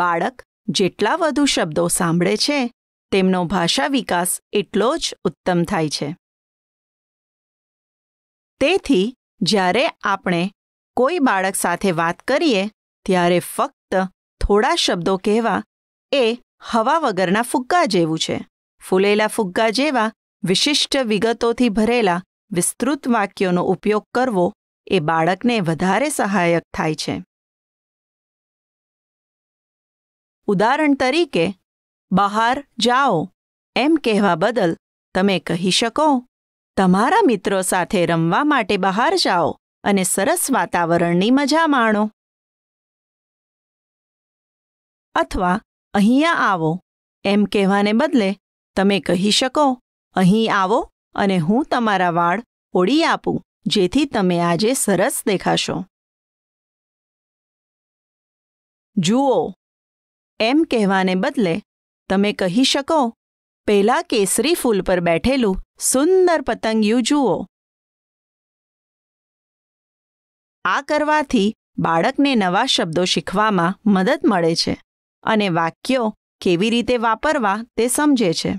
બાળક જેટલા વધુ શબ્દો સાંભળે છે તેમનો ભાષા વિકાસ એટલો જ ઉત્તમ થાય છે તેથી જ્યારે આપણે કોઈ બાળક સાથે વાત કરીએ ત્યારે ફક્ત થોડા શબ્દો કહેવા એ હવા વગરના ફુગ્ગા જેવું છે ફૂલેલા ફુગ્ગા જેવા વિશિષ્ટ વિગતોથી ભરેલા વિસ્તૃત વાક્યોનો ઉપયોગ કરવો એ બાળકને વધારે સહાયક થાય છે ઉદાહરણ તરીકે બહાર જાઓ એમ કહેવા બદલ તમે કહી શકો તમારા મિત્રો સાથે રમવા માટે બહાર જાઓ અને સરસ વાતાવરણની મજા માણો અથવા અહીંયા આવો એમ કહેવાને બદલે તમે કહી શકો અહીં આવો અને હું તમારા વાળ ઓળી આપું જેથી તમે આજે સરસ દેખાશો જુઓ એમ કહેવાને બદલે તમે કહી શકો પેલા કેસરી ફૂલ પર બેઠેલું સુંદર પતંગિયું જુઓ આ કરવાથી બાળકને નવા શબ્દો શીખવામાં મદદ મળે છે અને વાક્યો કેવી રીતે વાપરવા તે સમજે છે